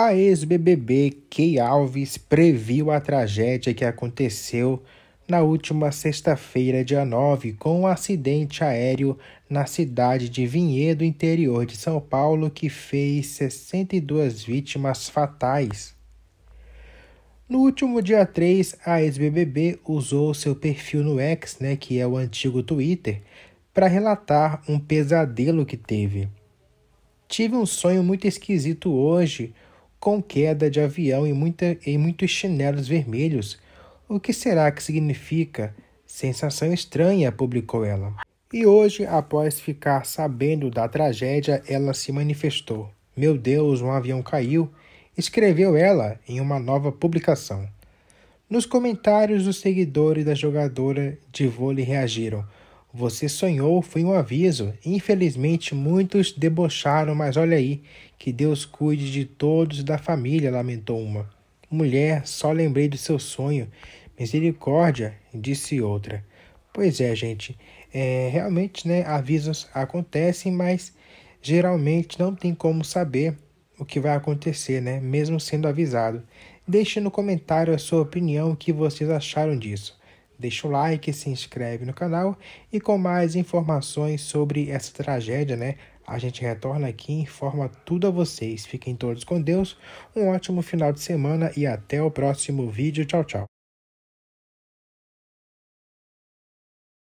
A ex-BBB Kay Alves previu a tragédia que aconteceu na última sexta-feira, dia 9, com um acidente aéreo na cidade de Vinhedo, interior de São Paulo, que fez 62 vítimas fatais. No último dia 3, a ex-BBB usou seu perfil no X, né, que é o antigo Twitter, para relatar um pesadelo que teve. Tive um sonho muito esquisito hoje com queda de avião e, muita, e muitos chinelos vermelhos. O que será que significa? Sensação estranha, publicou ela. E hoje, após ficar sabendo da tragédia, ela se manifestou. Meu Deus, um avião caiu, escreveu ela em uma nova publicação. Nos comentários, os seguidores da jogadora de vôlei reagiram. Você sonhou, foi um aviso. Infelizmente, muitos debocharam, mas olha aí, que Deus cuide de todos da família, lamentou uma. Mulher, só lembrei do seu sonho. Misericórdia, disse outra. Pois é, gente, é, realmente, né, avisos acontecem, mas geralmente não tem como saber o que vai acontecer, né, mesmo sendo avisado. Deixe no comentário a sua opinião, o que vocês acharam disso. Deixa o like, se inscreve no canal e com mais informações sobre essa tragédia, né? A gente retorna aqui e informa tudo a vocês. Fiquem todos com Deus, um ótimo final de semana e até o próximo vídeo. Tchau, tchau.